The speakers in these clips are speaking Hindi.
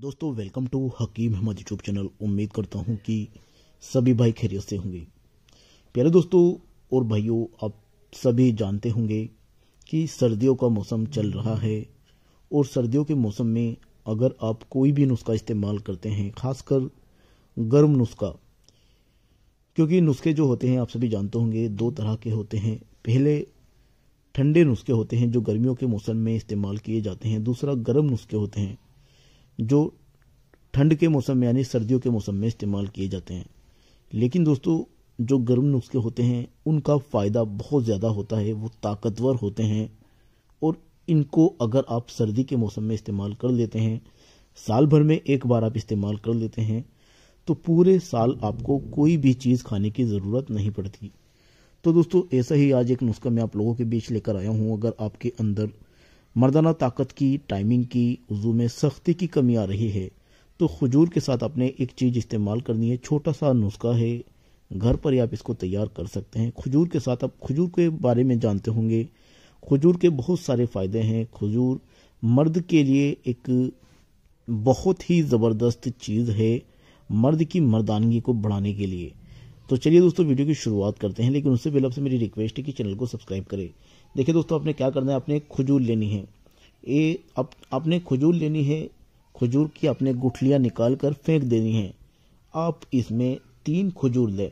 दोस्तों welcome to Hakeem Ahmad YouTube channel उम्मीद करता हूँ कि सभी भाई खैरियत से होंगे प्यारे दोस्तों और भाइयों आप सभी जानते होंगे कि सर्दियों का मौसम चल रहा है और सर्दियों के मौसम में अगर आप कोई भी नुस्खा इस्तेमाल करते हैं खासकर गर्म नुस्खा क्योंकि नुस्खे जो होते हैं आप सभी जानते होंगे दो तरह के होते हैं पहले ठंडे नुस्खे होते हैं जो गर्मियों के मौसम में इस्तेमाल किए जाते हैं दूसरा गर्म नुस्खे होते हैं जो ठंड के मौसम में यानी सर्दियों के मौसम में इस्तेमाल किए जाते हैं लेकिन दोस्तों जो गर्म नुस्खे होते हैं उनका फ़ायदा बहुत ज़्यादा होता है वो ताकतवर होते हैं और इनको अगर आप सर्दी के मौसम में इस्तेमाल कर लेते हैं साल भर में एक बार आप इस्तेमाल कर लेते हैं तो पूरे साल आपको कोई भी चीज़ खाने की ज़रूरत नहीं पड़ती तो दोस्तों ऐसा ही आज एक नुस्खा मैं आप लोगों के बीच लेकर आया हूँ अगर आपके अंदर मर्दाना ताकत की टाइमिंग की उजू में सख्ती की कमी आ रही है तो खजूर के साथ अपने एक चीज़ इस्तेमाल करनी है छोटा सा नुस्खा है घर पर ही आप इसको तैयार कर सकते हैं खजूर के साथ आप खजूर के बारे में जानते होंगे खजूर के बहुत सारे फ़ायदे हैं खजूर मर्द के लिए एक बहुत ही ज़बरदस्त चीज़ है मर्द की मर्दानगी को बढ़ाने के लिए तो चलिए दोस्तों वीडियो की शुरुआत करते हैं लेकिन उससे पहले आपसे मेरी रिक्वेस्ट है कि चैनल को सब्सक्राइब करें देखिए दोस्तों आपने क्या करना है आपने खजूर लेनी है ये आप, आपने खजूर लेनी है खजूर की आपने गुठलियाँ निकाल कर फेंक देनी है आप इसमें तीन खजूर लें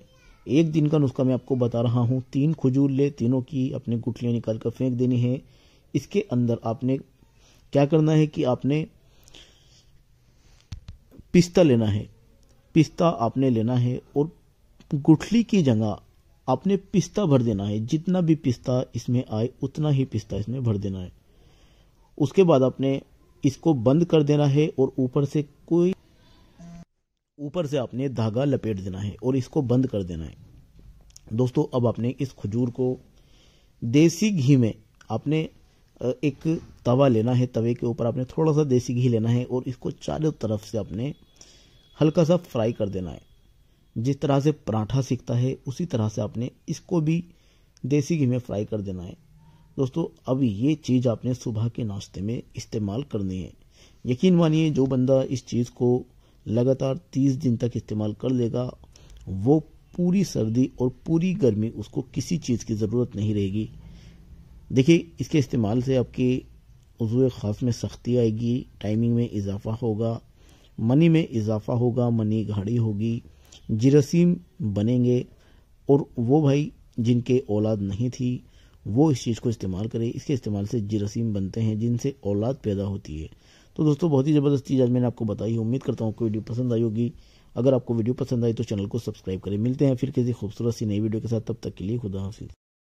एक दिन का नुस्खा मैं आपको बता रहा हूँ तीन खजूर ले तीनों की अपने गुठलियाँ निकाल कर फेंक देनी है इसके अंदर आपने क्या करना है कि आपने पिस्ता लेना है पिस्ता आपने लेना है और गुठली की जगह आपने पिस्ता भर देना है जितना भी पिस्ता इसमें आए उतना ही पिस्ता इसमें भर देना है उसके बाद आपने इसको बंद कर देना है और ऊपर से कोई ऊपर से आपने धागा लपेट देना है और इसको बंद कर देना है दोस्तों अब आपने इस खजूर को देसी घी में आपने एक तवा लेना है तवे के ऊपर आपने थोड़ा सा देसी घी लेना है और इसको चारों तरफ से आपने हल्का सा फ्राई कर देना है जिस तरह से पराठा सीखता है उसी तरह से आपने इसको भी देसी घी में फ्राई कर देना है दोस्तों अब ये चीज़ आपने सुबह के नाश्ते में इस्तेमाल करनी है यकीन मानिए जो बंदा इस चीज़ को लगातार तीस दिन तक इस्तेमाल कर लेगा वो पूरी सर्दी और पूरी गर्मी उसको किसी चीज़ की ज़रूरत नहीं रहेगी देखिए इसके इस्तेमाल से आपके उजू ख़ास में सख्ती आएगी टाइमिंग में इजाफा होगा मनी में इजाफा होगा मनी घाड़ी होगी जिरसीम बनेंगे और वो भाई जिनके औलाद नहीं थी वो इस चीज़ को इस्तेमाल करें इसके इस्तेमाल से जिरसीम बनते हैं जिनसे औलाद पैदा होती है तो दोस्तों बहुत ही ज़बरदस्त चीज़ आज मैंने आपको बताई उम्मीद करता हूँ आपको वीडियो पसंद आई होगी अगर आपको वीडियो पसंद आई तो चैनल को सब्सक्राइब करें मिलते हैं फिर किसी खूबसूरत सी नई वीडियो के साथ तब तक के लिए खुदा हाफिज़